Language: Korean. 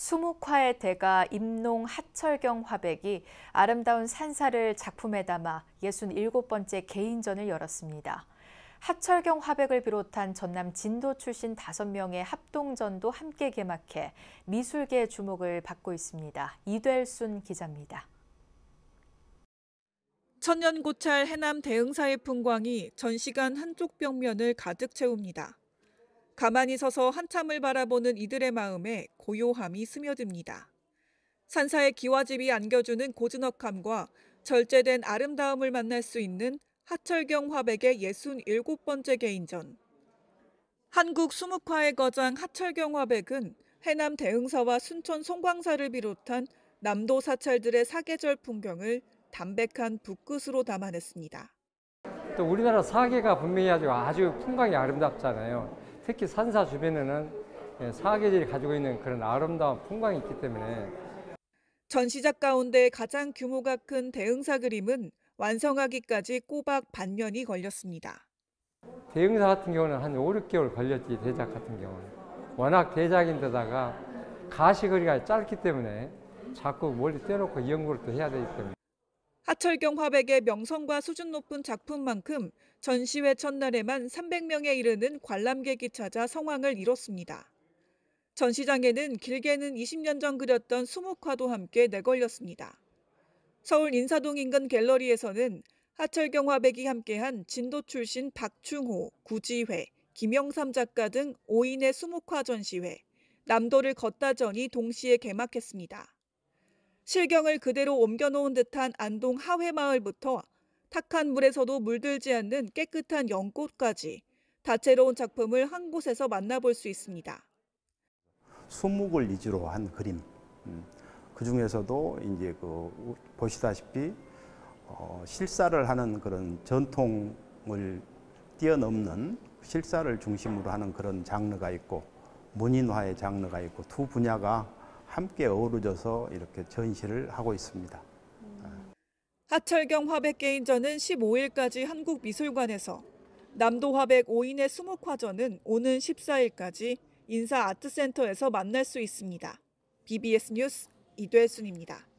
수묵화의 대가 임농 하철경 화백이 아름다운 산사를 작품에 담아 67번째 개인전을 열었습니다. 하철경 화백을 비롯한 전남 진도 출신 5명의 합동전도 함께 개막해 미술계 주목을 받고 있습니다. 이 d 순 기자입니다. 천년고찰 해남 대흥사의 풍광이 전시관 한쪽 벽면을 가득 채웁니다. 가만히 서서 한참을 바라보는 이들의 마음에 고요함이 스며듭니다. 산사의 기와집이 안겨주는 고즈넉함과 절제된 아름다움을 만날 수 있는 하철경 화백의 67번째 개인전. 한국 수묵화의 거장 하철경 화백은 해남 대흥사와 순천 송광사를 비롯한 남도 사찰들의 사계절 풍경을 담백한 북끝으로 담아냈습니다. 또 우리나라 사계가 분명히 아주, 아주 풍광이 아름답잖아요. 특히 산사 주변에는 예, 사계절이 가지고 있는 그런 아름다운 풍광이 있기 때문에 전시작 가운데 가장 규모가 큰대응사 그림은 완성하기까지 꼬박 반년이 걸렸습니다. 대흥사 같은 경우는 한 5, 6개월 걸렸지 대작 같은 경우는. 워낙 대작인데다가 가시거리가 짧기 때문에 자꾸 멀리 떼놓고 연구를 또 해야 되기 때문에 하철경 화백의 명성과 수준 높은 작품만큼 전시회 첫날에만 300명에 이르는 관람객이 찾아 성황을 이뤘습니다. 전시장에는 길게는 20년 전 그렸던 수목화도 함께 내걸렸습니다. 서울 인사동 인근 갤러리에서는 하철경 화백이 함께한 진도 출신 박충호, 구지회, 김영삼 작가 등 5인의 수목화 전시회, 남도를 걷다전이 동시에 개막했습니다. 실경을 그대로 옮겨놓은 듯한 안동 하회마을부터 탁한 물에서도 물들지 않는 깨끗한 연꽃까지 다채로운 작품을 한 곳에서 만나볼 수 있습니다. 수목을 위주로 한 그림. 음, 그 중에서도 이제 그 보시다시피 어 실사를 하는 그런 전통을 뛰어넘는 실사를 중심으로 하는 그런 장르가 있고 문인화의 장르가 있고 두 분야가 함께 어우러져서 이렇게 전시를 하고 있습니다. 하철경 화백 개인전은 15일까지 한국미술관에서 남도 화백 5인의 20화전은 오는 14일까지 인사 아트센터에서 만날 수 있습니다. BBS 뉴스 이대순입니다.